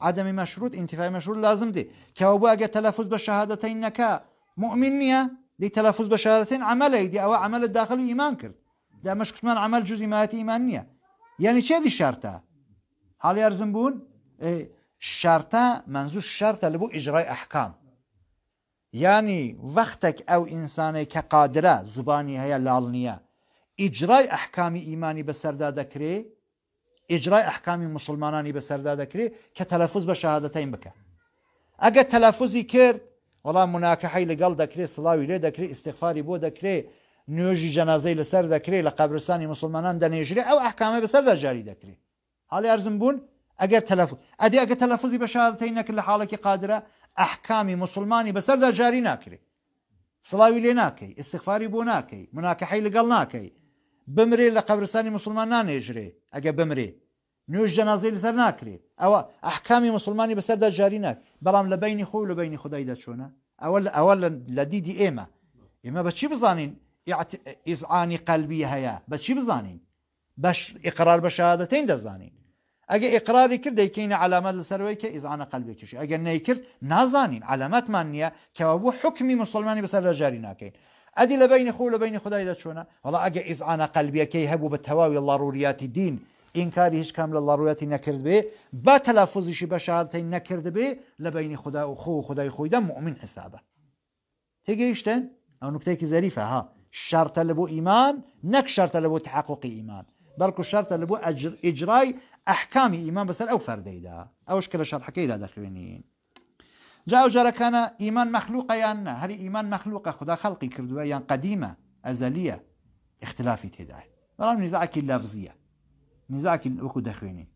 عدەمی مەشروط انتفای مەشروط لازم دی کەەوە بۆ ئەگە تەلەفوز بە شەهادەتەین نەکە مؤمن نییە دی تەلەفوز بە شەهادەتین عملی دی ئەوە عملت داخلی ایمان کرد دا مەشکتمان عمل جزی ماەتی ایمان نییە یعنی چێدی شارتە حاڵی ئەرزم بوون شارتە منزوو شارتە لە بوو ئیجرای ئەحکام ینی وەختێک ئەو ئینسانێک کە قادرە زوبانی هەیە لاڵ نییە ئیجرای ئەحکامی ئیمانی بەسەردا دەکرێ ئیجرای ئەحکامی مسلمانانی بەسەردا دەکرێت کە تەلەفوز بە شەهادەتین بکە ئەگە تەلەفوزی کرد وەڵام مناکەحی لەگەڵ دەکرێت سڵاوی لێ بو استیخفاری بۆ جنازي نوێژی جەنازەی لەسەر لە قبرستانی مسلمانان دەنێژرێ ئەو ئەحکامە بەسەردا جاری دەکرێت حاڵی ئەرزم بوون ئەگەر تەلەفوز ئەدی ئەگە تەلەفوزی بە شەهادەتین نەکرد لە حاڵێکی قادرە ئەحکامی مسلمانی بەسەردا جاری ناکرێت سڵاوی لێ ناکەی استیخفاری بۆ ناکەی مناکەحی لەگەڵ ناکەی بمري لە قبرستانی مسلمان نانێژرێ يجري بمرێ بمري جەنازەی لەسەر ناکرێ او ئەحکامی مسلمانی بەسەردا جاری ناک بەڵام لە بینی خۆی لە بینی خدایدا چۆنە اول ئەوە لە ايما ايما ئێمە بەچی بزانین ازعاني قلبي هيا بەچی بزانین باش اقرار بشهادتين شادەتین دەزانین ئەگە ئقراری کرد دەیکەینە علامات لەسەرەوەی کە ئیزانە قەلبێکیش اگه نەیکرد نازانین علامەتمان نییە کەەوە او حکمی مسلمانی بەسەر جاری ناکەین ادي لبيني خو لبيني خداي دا شونه والله اجا از انا قلبي كي هبو بتواوي ضروريات الدين انكار هيش كامل الضروريات نكرد به با تلفظ شي بشهادتي نكرد به لبين خدا اخو خداي خويدا مؤمن حسابه تيجيشتن او نكته كي ظريفه ها شرط لبو ايمان نك شرط لبو تحقق ايمان بلكو شرط لبو اجر اجراي احكام ايمان بس او فرديدا او شكل شرح كي دا داخلينين جا جارەکانە إيمان مخلوقة يعني هل إيمان مخلوقة خدا خەڵقی كردوه يعني قديمة أزلية اختلافی تێدای بەڵام نزعکی اللفظية نزعکی وەکو دەخوێنین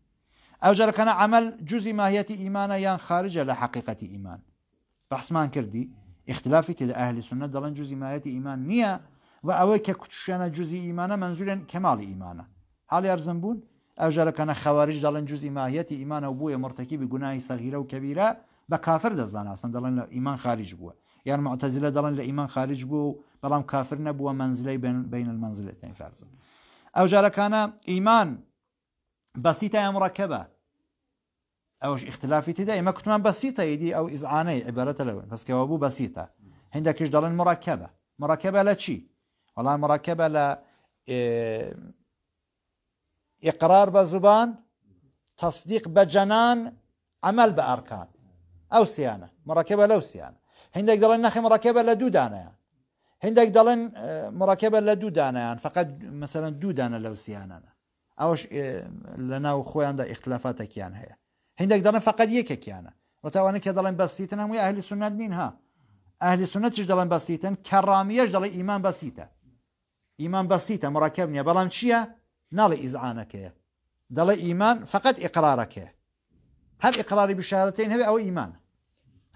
ئەو جارەکەنە عمل جزی ماهەتی إيمانا يعني خارجە لە حقیقەتی ئیمان بەحسمان کردی اختلافی تێدا ئاهلی سنە دەڵەن جزی ماهەتی إيمان نییە و ئەوەی کە کوتشیانە ايمانا ئیمانە كمال ايمانا ئیمانە حاڵی ئەرزم بوون ئەو جارەکەنە خەوارش دەڵەن جزی ماهەتی ئیمانە بووە مرتەکی بگوناهی سەغیرە بە کافر دەزاناسن دەڵێن لە ایمان خارج بووە یان معتەزیلە دەڵێن لە خارج بوو و بەڵام کافر نەبووە منزلەی بین منزلێتین فەرزن ئەو جارەکانە ئیمان بەسیتە ئەم ڕەکەبە ئەوش اختلافی تدا ئمە کوتمان بەسیتە ئیدی ئەو ئیزعانەی عبەرەتە لەوێن پسکەوە بوو بەسیتە هندێکش دەڵێن مڕەکەبە مڕەکەبە لە چی وەڵام مڕەکەبە لە اه، اقرار بە زوبان تصديق بجنان عمل بأركان أو سيانة مراكبة لو سيانة هندك دلن نخي مراكبة لدو دانا يعني. هندك دلن آه، مراكبة لدو دانا يعني. فقط مثلا دو دانا لو سيانة أوش آه، لنا وخويا عند اختلافات كيان يعني هي هندك دلن فقط يك كيانا يعني. وتوانا كدلن بسيطنا مو أهل السنة دين ها أهل السنة تش دلن بسيطا كرامية دلن إيمان بسيطة إيمان بسيطة مراكبني بلان تشيا نالي إزعانك دلن إيمان فقط إقرارك هي. هل إقراري بالشهادتين هذا أو إيمان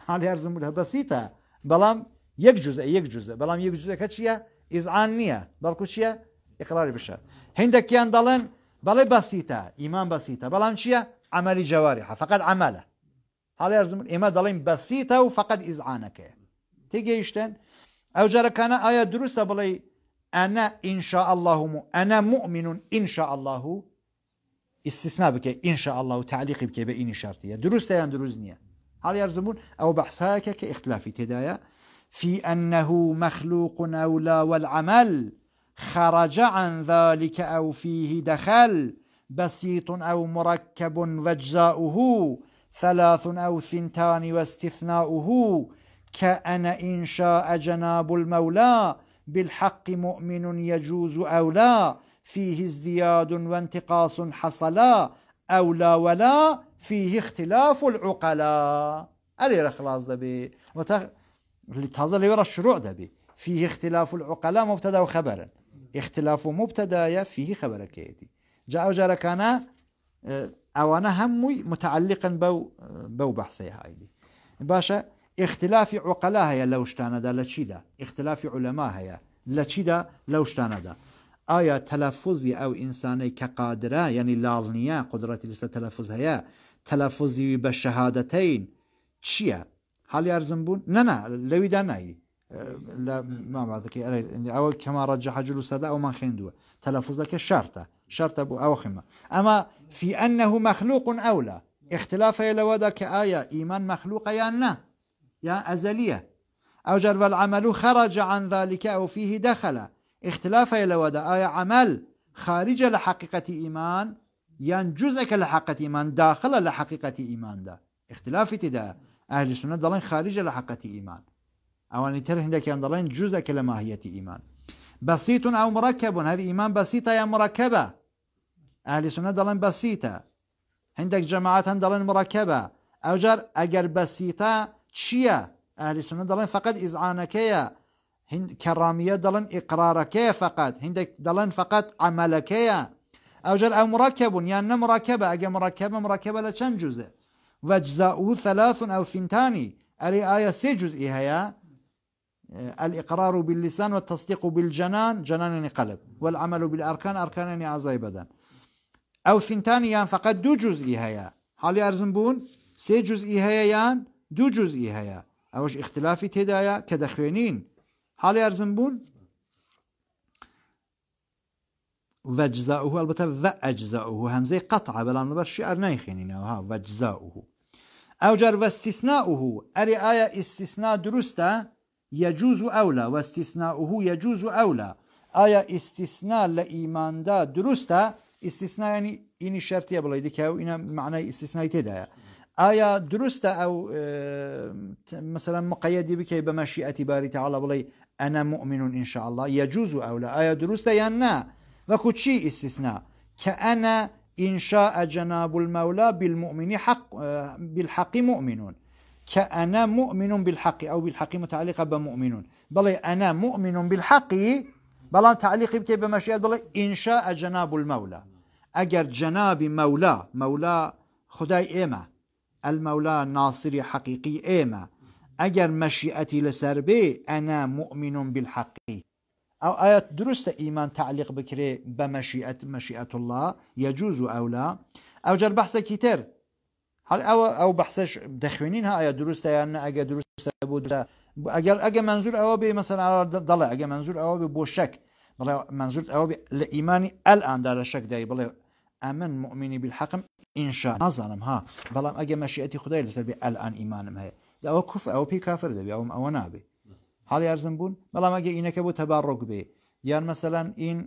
هل يرزم لها بسيطة بلام يك جزء يك جزء بلام يك جزء كتشيا إزعانية بل كتشيا إقراري بالشهادة هندك يان دلن بلا بسيطة إيمان بسيطة بلام شيا عملي جوارحة فقد عمله هل يرزم إما دلن بسيطة وفقد إزعانك تيجي يشتن أو جارك أنا آية دروسة بلي أنا إن شاء الله أنا مؤمن إن شاء الله استثناء بك إن شاء الله بکە بك ئینی شارتیە دروس دروست نییە هەڵ یارزمون يرزمون أو بحثها كإختلافي تدايا في أنه مخلوق أو لا والعمل خرج عن ذلك أو فيه دخل بسيط أو مركب واجزاؤه ثلاث أو ثنتان واستثناؤه كأن إن شاء جناب المولى بالحق مؤمن يجوز أو لا فيه ازدياد وانتقاص حصلا أو لا ولا فيه اختلاف العقلاء ألي خلاص دبي اللي يرى الشروع دبي فيه اختلاف العقلاء مبتدا وخبرا اختلاف مبتدا فيه خبر كيدي جاء آه، او انا همي متعلقا بو بو بحثي هايدي باشا اختلاف عقلاء هيا لو اشتانا دا لتشيدا اختلاف علماء هيا لا لو اشتانا دا آیا تلفظی او انسانی که قادره یعنی لاڵ نییە قدرەتی لەسەر تەلەفۆز هەیە تەلەفۆزیوی بە شەهادەتەین چییە؟ حالی ئارزم لا ما لەویدا نایی لە مامادەکەی ئەوە کەماڕە جەحەجل و سەدا ئەومان خوێندووە تەلەفۆزەکە شارتە شرطه بوو او خما اما في انه مخلوق اولى اختلاف الى لەوەدا کە ايمان مخلوق يا یان نا يا ازليه او جرب العمل خرج عن ذلك او فيه دخل يا لودا اي عمل خارج لحقيقة إيمان يعني جزءك لحقيقة إيمان داخل لحقيقة إيمان دا اختلاف تدا أهل السنة دلين خارج لحقيقة إيمان أواني تر هندك دلين جزءك لماهية إيمان بسيط أو مركب هذه إيمان بسيطة يا مركبة أهل السنة دلين بسيطة عندك جماعات دلين مركبة أو جار أجر بسيطة چيا أهل السنة دلين فقط يا هند كرامية دلن إقرارك فقط هندك دلن فقط عملك أو جل أو مركب يعني مركبة أجا مركبة مركبة لشان جزء وجزاء ثلاث أو ثنتاني أري آية سي جزء هيا الإقرار باللسان والتصديق بالجنان جنان قلب والعمل بالأركان أركان أعزاي بدن أو ثنتاني يعني فقط دو جزء هيا حالي أرزنبون سي جزء هيا يعني دو جزء هيا أوش اختلافي تدايا كدخينين حالی ارزم بون هل يرزنبون هو البته و هو همزه قطعه بلان بر شعر نه خینی نه ها و وجزاؤه او جر هو اري آية استثناء درسته يجوز اولا واستثناؤه يجوز اولا آية استثناء ل ایمان دا درسته استثناء یعنی این شرطی شرطية دی که إنا معنی استثناء ته تدايا آیا درسته أو مثلا مقيد بك بمشيئة باری تعالی بلاي أنا مؤمن إن شاء الله يجوز أو لا آية دروسته يا نا وكتشي استثناء كأنا إن شاء جناب المولى بالمؤمن حق آه، بالحق مؤمن كأنا مؤمن بالحق أو بالحق متعلقة بمؤمن بل أنا مؤمن بالحق بل تعليق بكي بمشيئة بل إن شاء جناب المولى أجر جناب مولى مولى خداي إيما المولى ناصري حقيقي إيما اگر مشیعتی لسر بی انا مؤمن بالحقی او آیت درست ایمان تعلیق بکره بمشیعت مشیعت الله يجوز او لا او جر بحث کتر هل او او بحثش دخوینین ها آیت درسته یا نه اگر درسته بود اگر اگر منظور او بی مثلا دل اگر منظور او بی بو شک بلا منظور او بی لإيماني الان دار شک دای بلا امن مؤمنی بالحق ان شاء الله ها بلا اگر مشیعتی خدای لسر بی الان ایمانم هه لە او کوف ئەو بي کافر يعني آه، آية يعني أو ئەوم هل نابێ حاڵی یارزم بوون بەڵام ئەگە ئینەکە بۆ تەبارڕۆک بێ یان مەسەلاەن ئین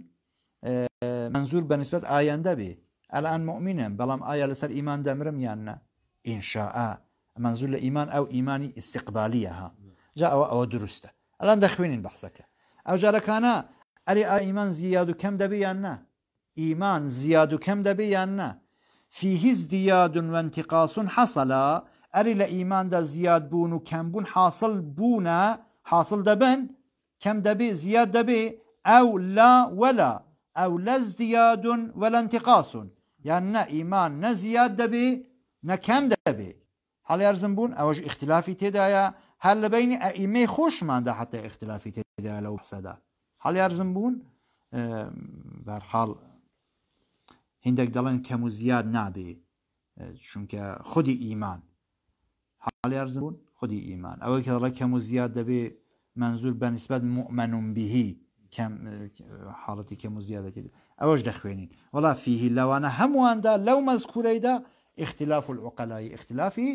منزور بە نسبت ئایاندا بێ ئەلان مؤمنم بەڵام ئایا لەسەر ئیمان دەمرم یاننا ئینشاء منزور لە ئیمان ئەو ئیمانی استقبالیەها جا ئەوە ئەوە دروستە ئەلان دەخوێنین بەحسەکە ئەو جارەکانە ئەلی انا الي زیاد و کەم دەبێ یاننا ئیمان زیاد و کەم دەبێ یاننا فیهز دیاد وانتقاس Eriyle imanda ziyad bunu kem bun hasıl buna hasıl da ben kem de bi ziyad da bi ev la ve la ev la ziyadun ve la intikasun yani ne iman ne ziyad da bi ne kem de bi hal yarzın bun evj ihtilafi tedaya هل بين أئمة خوش ما ده حتى اختلافي تدا لو بسدا هل يرزم بون أه برحال هندك دلن كمو زياد نابي أه شونك ئالیارزم بوون خودی ئیمان ئەوەی کە دەڵی کەم و زیاد دەبێ منزور بە نسبت مؤمنون بهی حاڵەتی کەم و زیادەکە ئەوەش دەخوێنین وڵا فیهی لەوانە هەموواندا لەو مەزکوورەیدا اختلاف العقلایی اختلافی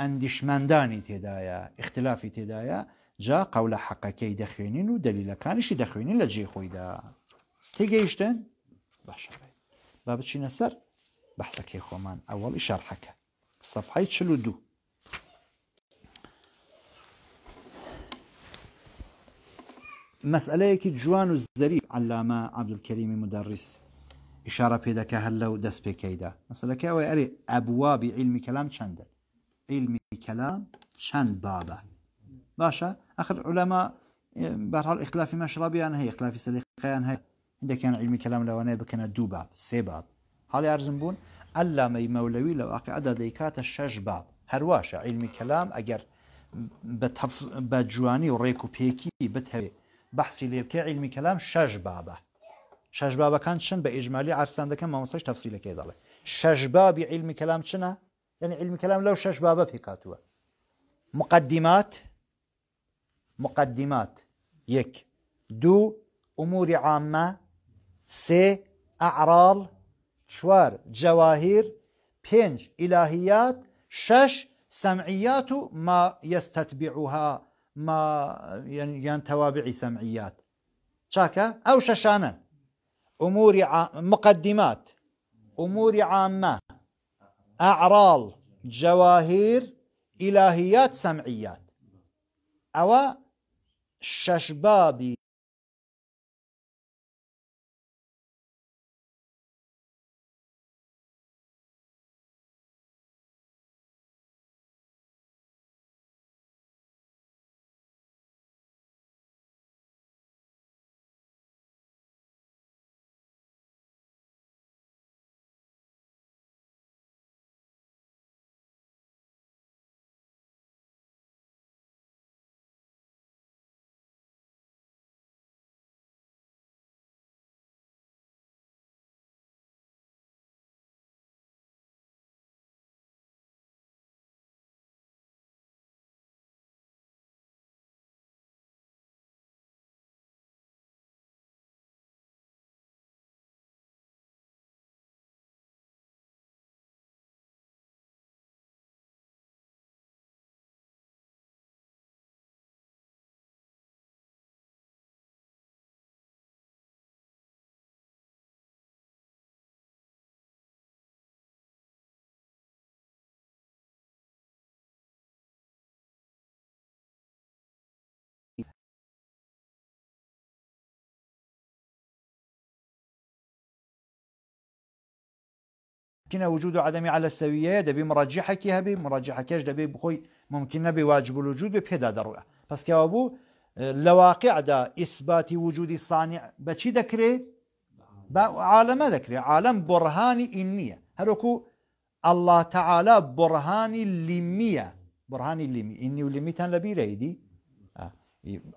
ئەندیشمەندانی تێدایە اختلافی تێدایە جا قەولە حەقەکەی دەخوێنین و دەلیلەکانیشی دەخوێنین لە جێ خۆیدا تێگەیشتن باش با بچینە سەر بەحسەکەی خۆمان ئەوەڵی شەرحەکە سەفحی چلو دوو مەسئلەیەکی جوان و زەریف علامە عبدولکەریمی مدەڕیس ئشارە پێدەکە هەر لەو دەست پێکەیدا مەسلەکەەوە ئەرێ ئەبوابی علمی کەلام چەندە علمی کەلام چەند بابە باشە ئەخر علەما بەرحال ئخلافی مەشرابیان هەیە خلافی سەلیقیان هەیە هندێکیان علمی کەلام لەوانەیە بکەنە دوو باب سێ باب حاڵی ئارزم بوون ئەلامەی مەولەوی لە واقعدا دەیکاتە شەش باب هەرواشە علمی کەلام ئەگەر بە جوانی و ڕێک و پێکی بتەوێت بحثی لێبکە علمی شش شەش شش شەش کن چن بە ئیژمالی ما دەکەم تفصیل که داله شش بابی علمی کلام چنه؟ یعنی علمی کەلام لەو شەش بابە پێکاتووە مقدمات مقدمات یک دو امور عامه سه اعرال چوار جەواهیر پنج الهیات شش سمعیات ما یستتبعوها ما يعني توابعي سمعيات شاكا او ششانا اموري ع... مقدمات اموري عامه اعرال جواهر الهيات سمعيات او ششبابي ممكن وجود و على السوية دبی مرجحه كيها بي مرجحه کش دبی بخوي ممكن بي واجب الوجود بي پیدا دروية بس كوابو لواقع دا اثبات وجود صانع بچی دکری با عالم دکری عالم برهاني إنية هروكو الله تعالى برهاني لمية برهاني لمية إني ولمية ولميتان لبيريدي آه.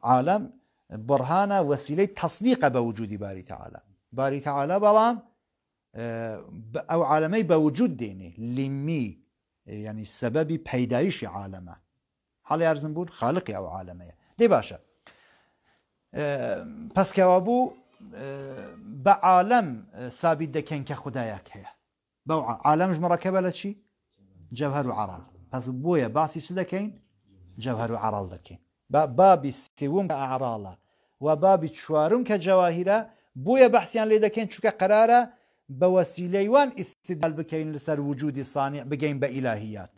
عالم برهانة وسيلة تصديق بوجود باري تعالى باري تعالى بلام ئەو عالەمەی بە وجود دێنێ لیمی ینی سەبەبی پەیدایشی عالەمە حڵی یارزم بوون خاڵقی ئەو عالەمەیە دەی باشە پسکەوا بوو بە عالم سابیت دەکەن کە خدایەک هەیە بەو عالمش مڕەکەبە لە چی جەهر و عراڵ پس بۆیە باسی چ دەکەین جەهر و عراڵ دەکەین بابی سێوم کە عراڵە و بابی چوارم کە جەواهیرە بۆیە بەحسیان لێ دەکەن چووکە قرارە بە وەسیلەیوان ئیسیدال بکەین لەسەر وجودی سانیع بگەین بە ئیلاهیات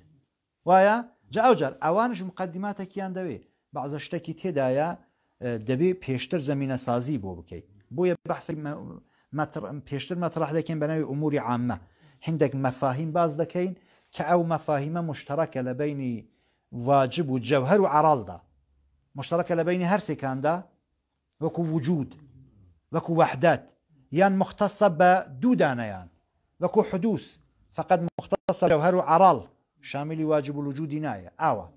وایە جاوجار ئەوانش مقدماتێکیان دەوێ بەعزە شتێکی تێدایە دەبێ پێشتر زمینە سازی بۆ بکەیت بۆیە بەحسی پێشتر مەترح دەکەین بەناوی ئوموری عامە هندێک مەفاهیم باز دەکەین کە ئەو مەفاهیمە مشتەکە لە بینی واجب و جەوهر و عراڵدا مشتەکە لە بینی هەرسێکاندا وەکو وجود وەکو وحدات یان مختصە بە دوو دانەیان وەکو حدوس فقط مختصە لەوهەر و عراڵ شامیلی واجب وجودی نایە ئاوە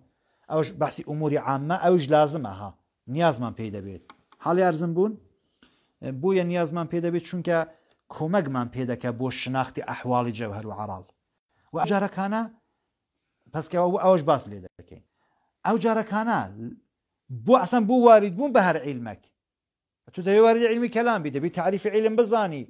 ئەوش بەسی ئوموری عامە ئەوش لازمە ها نیازمان پێی دەبێت حاڵی ئەرزم بوون بووە نیازمان پێ بيت چونکە کۆمەکمان پێدەکە بۆ شناختی ئەحواڵی جەوهر و عراڵ و ئەجارەکانە پسکەوە اوش باس لێ او ئەو بو بۆ ئەسم وارد بون بهر علمك تو دەوێ واردی علمی کەلام بی تعریف علم بزانی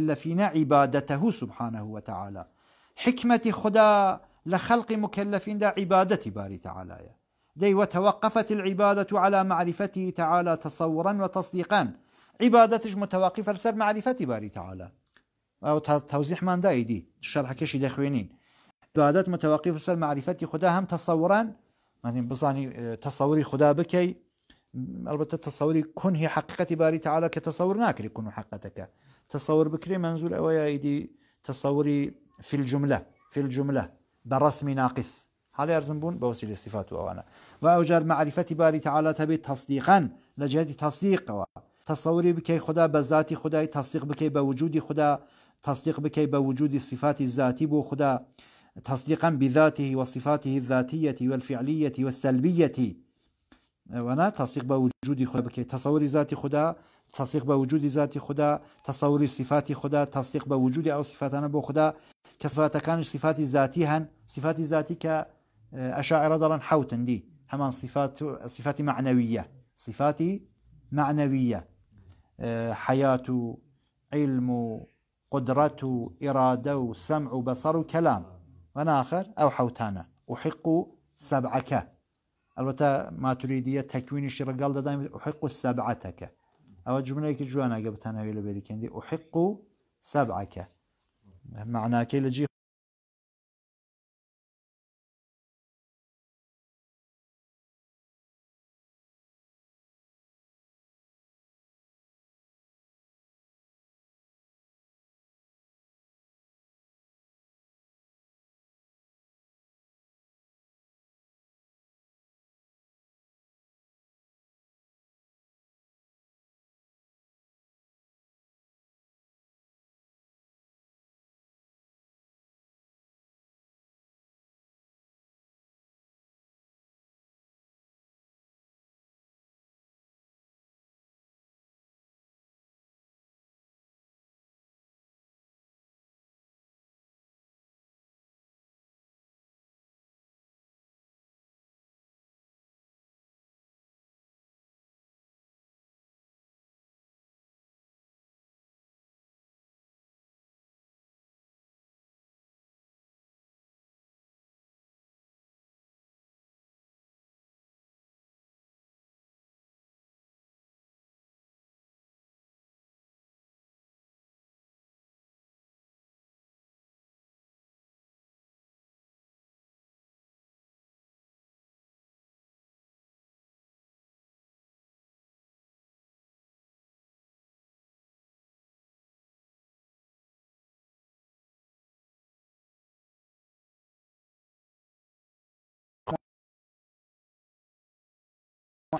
مكلفين عبادته سبحانه وتعالى حكمة خدا لخلق مكلفين دا عبادة باري تعالى دي وتوقفت العبادة على معرفته تعالى تصورا وتصديقا عبادتش متوقفة لسر معرفة باري تعالى أو توضيح من دا ايدي الشرح كشي دخوينين عبادت متوقفة لسر معرفة خدا هم تصورا يعني بصاني آه، تصوري خدا بكي البته تصوري كنه حقيقة باري تعالى كتصور ناكري كنه حقتك تصور بكري منزول أوي أيدي تصوري في الجملة في الجملة برسم ناقص هذا يرزمبون بوسيلة او انا وأوجار معرفة باري تعالى تبي تصديقا لجهة تصديق تصوري بكي خدا بذاتي خداي تصديق بكي بوجودي خدا تصديق بكي بوجود الصفات الذاتي بو خدا تصديقا بذاته وصفاته الذاتية والفعلية والسلبية وانا تصديق بوجودي خدا بكي تصوري ذاتي خدا تصدیق بە وجودی خدا تصور صفات خدا تصدیق بە وجودی ئەو صفاتانە خدا کە سفاتەکانش صفات ذاتی هن اه، صفات ذاتی کە ئەشاعرە دەڵەن حوتندی صفات صفات معنەویە صفاتی معنەویە اه، حیات علم و قدرة إرادة و سمع و بصر و كلام وناخر أو حوتانا أحق سبعك البته ما تريدية تكوين قال دائما أحق سبعتك او جمله کی جوانه گبتن هوی لبری احق سبعك معناکەی لە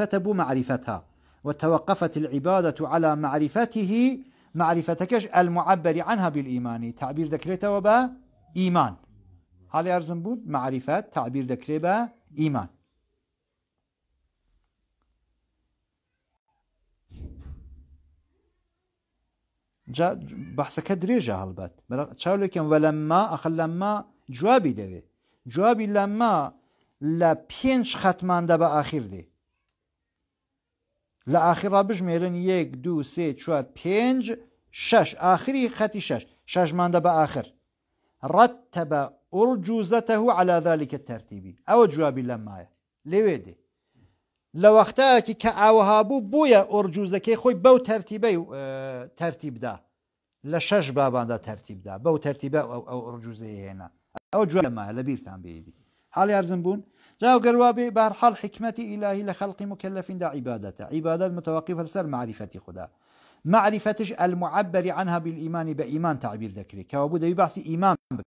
واكتتبوا معرفتها وتوقفت العبادة على معرفته معرفتكش المعبر عنها بالإيمان تعبير ذكرته وبا إيمان هل أرزم بود معرفة تعبير ذكره با إيمان جا بحثك دريجة هالبات بل تشاولكن ولما أخل لما جوابي دوي جوابي لما لا بينش ختمان ده آخر دي لە ئاخیرا بژمێرن یەک دو سێ چوار پێنج شش آخری خەتی شش شەژماندە بە آخر ڕەتتەبە ئۆرجوزەتەه على ذلكکە تەرتیبی ئەوە جوابی لەمایە لەوێ دێ لە وەختەیەکی کە ئاوەها بوو بۆیە ئۆرجوزەکەی خۆی بەو تەرتیبەی تەرتیبدا لە شەش باباندا تەرتیبدا بەو تەرتیبە ئەو ئەو ئۆرجوزەیە هێنا ئەو جوێمە لە بیرتان بێدی حاڵی یارزم بوون؟ لا وقروابي حال حكمة إلهي لخلق مكلف دا عبادته عبادات متوقفة لسر معرفة خدا معرفتش المعبر عنها بالإيمان بإيمان تعبير ذكري كوابود ببحث إيمان بك